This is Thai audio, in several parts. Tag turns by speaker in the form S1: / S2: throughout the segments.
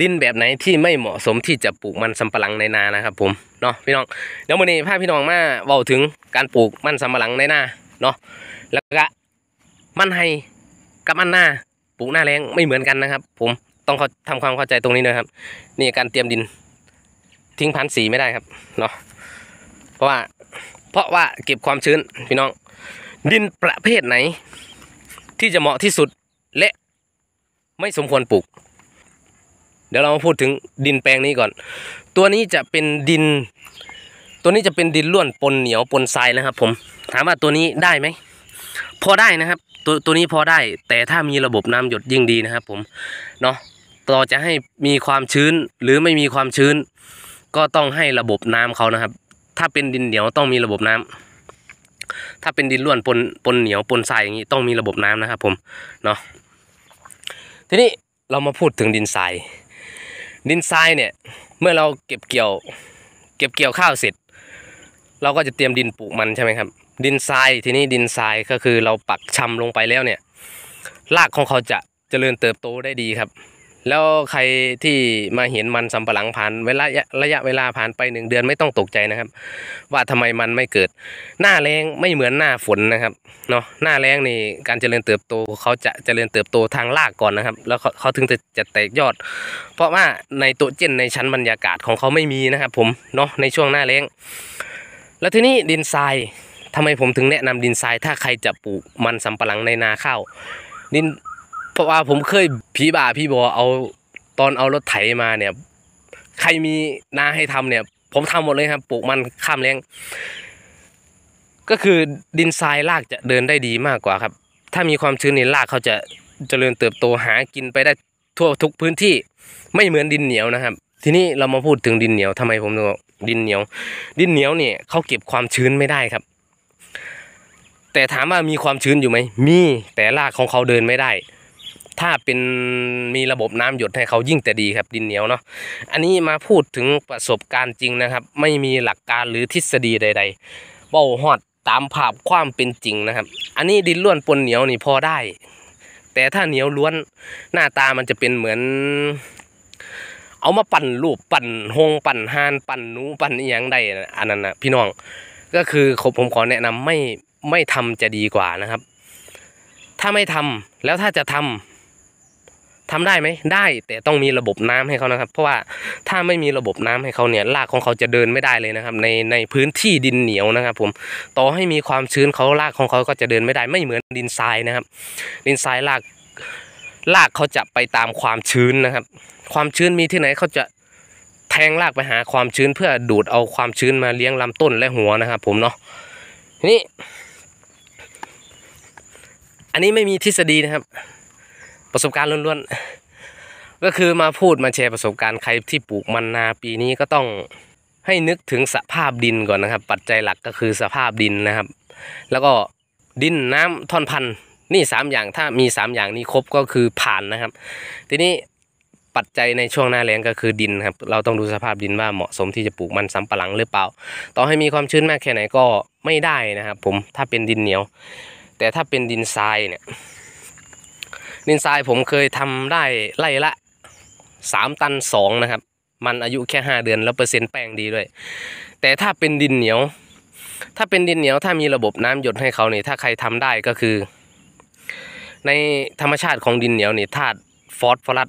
S1: ดินแบบไหนที่ไม่เหมาะสมที่จะปลูกมันสำปะหลังในนานะครับ ผมเนาะพี่น้องเดี๋ยววันนี้พาพี่น้องมาเว้าถึงการปลูกมันสำปะหลังในนาเนาะแล้วก็มันไฮกับมันหน้าปลูกหน้าแรงไม่เหมือนกันนะครับ ผมต้องทำความเข้าใจตรงนี้นะครับ นี่การเตรียมดิน ทิ้งพันสีไม่ได้ครับเนาะเพราะว่า เพราะว่าเก็บความชื้น พี่น้อง ดินประเภทไหน ที่จะเหมาะที่สุดและไม่สมควรปลูกเดี๋ยวเรามาพูดถึงดินแปลงนี้ก่อน ตัวนี้จะเป็นดิน ตัวนี้จะเป็นดินล้วนปนเหนียวปนทรายนะครับ ผม ถามว่าตัวนี้ได้ไหม พอได้นะครับ ตัวตัวนี้พอได้ แต่ถ้ามีระบบน้ำหยดยิ่งดีนะครับผม เนาะต่อจะให้มีความชื้นหรือไม่มีความชื้น ก็ต้องให้ระบบน้ำเขานะครับ ถ้าเป็นดินเหนียวต้องมีระบบน้ำ ถ้าเป็นดินล้วนปนปนเหนียวปนทรายอย่างนี้ต้องมีระบบน้ำนะครับผม เนาะทีนี้เรามาพูดถึงดินทรายดินทรายเนี่ยเมื่อเราเก็บเกี่ยว เก็บเกี่ยวข้าวเสร็จเราก็จะเตรียมดินปลูกมันใช่ไหมครับ ดินทรายทีนี้ดินทรายก็คือเราปักชำลงไปแล้วเนี่ยรากของเขาจะเจริญเติบโตได้ดีครับแล้วใครที่มาเห็นมันสำปะหลังผ่านเวลาระยะเวลาผ่านไปหนึ่งเดือนไม่ต้องตกใจนะครับ ว่าทำไมมันไม่เกิดหน้าแรงไม่เหมือนหน้าฝนนะครับเนาะหน้าแรงนี่การเจริญเติบโตเขาจะเจริญเติบโตทางรากก่อนนะครับแล้วเขาถึงจะจะแตกยอด เพราะว่าในตัวเจนในชั้นบรรยากาศของเขาไม่มีนะครับ ผมเนาะในช่วงหน้าแรงแล้วทีนี้ดินทรายทำไมผมถึงแนะนำดินทรายถ้าใครจะปลูกมันสำปะหลังในนาข้าวดินราะว่าผมเคยผีบ่าพี่บอเอาตอนเอารถไถมาเนี่ย ใครมีนาให้ทำเนี่ย ผมทำหมดเลยครับ ปลูกมันข้ามแรงก็คือดินทรายรากจะเดินได้ดีมากกว่าครับ ถ้ามีความชื้นในรากเขาจะเจริญเติบโตหากินไปได้ทั่วทุกพื้นที่ไม่เหมือนดินเหนียวนะครับ ทีนี้เรามาพูดถึงดินเหนียวทำไมผมถึงดินเหนียว ดินเหนียวเนี่ยเขาเก็บความชื้นไม่ได้ครับ แต่ถามว่ามีความชื้นอยู่ไหมมี แต่รากของเขาเดินไม่ได้ถ้าเป็นมีระบบน้ำหยดให้เขายิ่งแต่ดีครับ ดินเหนียวเนาะอันนี้มาพูดถึงประสบการณ์จริงนะครับ ไม่มีหลักการหรือทฤษฎีใด ๆเบาหอดตามภาพความเป็นจริงนะครับ อันนี้ดินล้วนปนเหนียวนี่พอได้ แต่ถ้าเหนียวล้วนหน้าตามันจะเป็นเหมือน เอามาปั่นรูปปั่นหง ปั่นหาน ปั่นหนูปั่นอีหยังใดอันนั้นนะพี่น้อง ก็คือผมขอแนะนำไม่ไม่ทำจะดีกว่านะครับ ถ้าไม่ทำแล้วถ้าจะทำทำได้ไหมได้ แต่ต้องมีระบบน้ำให้เขานะครับ เพราะว่าถ้าไม่มีระบบน้ำให้เขาเนี่ยรากของเขาจะเดินไม่ได้เลยนะครับ ในในพื้นที่ดินเหนียวนะครับผมต่อให้มีความชื้นเขารากของเขาก็จะเดินไม่ได้ ไม่เหมือนดินทรายนะครับ ดินทรายรากรากเขาจะไปตามความชื้นนะครับ ความชื้นมีที่ไหนเขาจะแทงรากไปหาความชื้นเพื่อดูดเอาความชื้นมาเลี้ยงลำต้นและหัวนะครับ ผมเนาะนี่อันนี้ไม่มีทฤษฎีนะครับประสบการณ์ล้วนๆ ก็คือมาพูดมาแชร์ประสบการณ์ใครที่ปลูกมันนาปีนี้ก็ต้องให้นึกถึงสภาพดินก่อนนะครับ ปัจจัยหลักก็คือสภาพดินนะครับ แล้วก็ดินน้ำท่อนพันธุ์นี่3อย่างถ้ามี3อย่างนี้ครบก็คือผ่านนะครับทีนี้ปัจจัยในช่วงหน้าแรงก็คือดินครับ เราต้องดูสภาพดินว่าเหมาะสมที่จะปลูกมันสำปะหลังหรือเปล่า ต่อให้มีความชื้นมากแค่ไหนก็ไม่ได้นะครับ ผมถ้าเป็นดินเหนียว แต่ถ้าเป็นดินทรายเนี่ยนินทรายผมเคยทำได้ไล่ละสามตันสองนะครับ มันอายุแค่ห้าเดือน แล้วเปอร์เซ็นต์แป้งดีด้วย แต่ถ้าเป็นดินเหนียว ถ้าเป็นดินเหนียวถ้ามีระบบน้ำหยดให้เขาเนี่ยถ้าใครทำได้ก็คือ ในธรรมชาติของดินเหนียวเนี่ยธาตุฟอสฟอรัส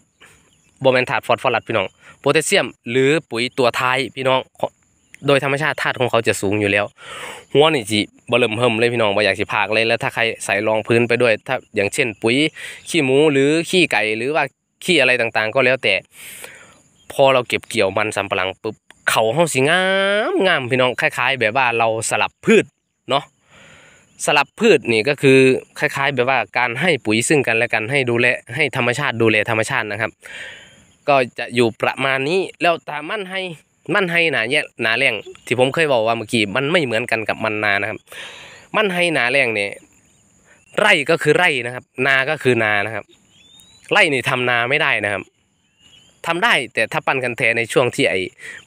S1: โบแมนธาตุฟอสฟอรัสพี่น้องโพแทสเซียมหรือปุ๋ยตัวท้ายพี่น้องโดยธรรมชาติธาตุของเขาจะสูงอยู่แล้ว หัวนี่จีบเริ่มเพิ่มเลยพี่น้องบ่อยากสิพากเลยแล้วถ้าใครใส่รองพื้นไปด้วยถ้าอย่างเช่น ปุ๋ยขี้หมูหรือขี้ไก่หรือว่าขี้อะไรต่างๆ ก็แล้วแต่ พอเราเก็บเกี่ยวมันสำปะหลังปุ๊บเขาห้องสีงามงามพี่น้องคล้าย ๆ แบบว่าเราสลับพืชเนาะสลับพืชนี่ก็คือคล้ายๆ แบบว่าการให้ปุ๋ยซึ่งกันและกันให้ดูแลให้ธรรมชาติดูแลธรรมชาตินะครับ ก็จะอยู่ประมาณนี้แล้วตามันให้มันให้หนาแย่หนาแรงที่ผมเคยบอกว่าเมื่อกี้มันไม่เหมือนกันกับมันนานะครับ มันให้หนาแรงเนี่ยไร่ก็คือไร่นะครับ นาก็คือนานะครับ ไร่นี่ทำนาไม่ได้นะครับ ทำได้แต่ถ้าปั้นกันแทนในช่วงที่ไอ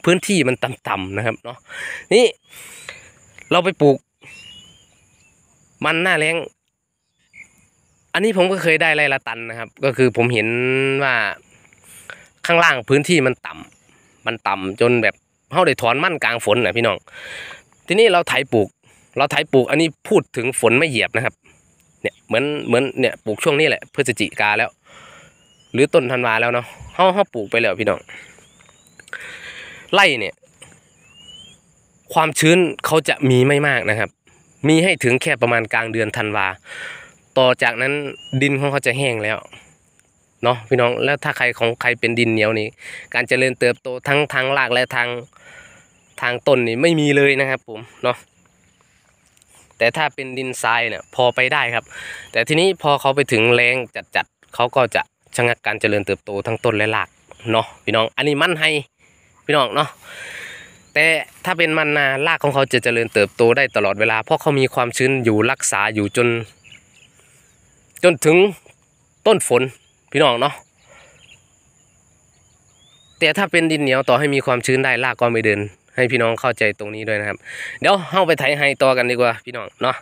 S1: พื้นที่มันต่ำาๆนะครับเนาะนี่ เราไปปลูก มันหน้าแรงอันนี้ผมก็เคยได้ไร่ละตันนะครับ ก็คือผมเห็นว่าข้างล่างพื้นที่มันต่ำมันต่ำจนแบบเข้าได้ถอนมั่นกลางฝนนะพี่น้องทีนี้เราไถปลูก เราไถปลูกอันนี้พูดถึงฝนไม่เหยียบนะครับเนี่ยเหมือนเหมือนเนี่ยปลูกช่วงนี้แหละพฤศจิกาแล้ว หรือต้นธันวาแล้วเนาะเขาเขาปลูกไปแล้วพี่น้องไล่เนี่ย ความชื้นเขาจะมีไม่มากนะครับ มีให้ถึงแค่ประมาณกลางเดือนธันวา ต่อจากนั้นดินของเขาจะแห้งแล้วเนาะพี่น้อง แล้วถ้าใครของใครเป็นดินเหนียวนี่การเจริญเติบโตทั้งทางรากและทางทางต้นนี่ไม่มีเลยนะครับผมเนาะแต่ถ้าเป็นดินทรายเนี่ยพอไปได้ครับ แต่ทีนี้พอเขาไปถึงแรงจัดๆเขาก็จะชะงักการเจริญเติบโตทั้งต้นและรากเนาะพี่น้อง อันนี้มั่นให้พี่น้องเนาะแต่ถ้าเป็นมันนารากของเขาจะเจริญเติบโตได้ตลอดเวลา เพราะเขามีความชื้นอยู่รักษาอยู่จน จนถึงต้นฝนพี่น้องเนาะแต่ถ้าเป็นดินเหนียวต่อให้มีความชื้นได้ลากก็ไม่เดินให้พี่น้องเข้าใจตรงนี้ด้วยนะครับ เดี๋ยวเข้าไปไถห้ต่อกันดีกว่าพี่น้องเนาะ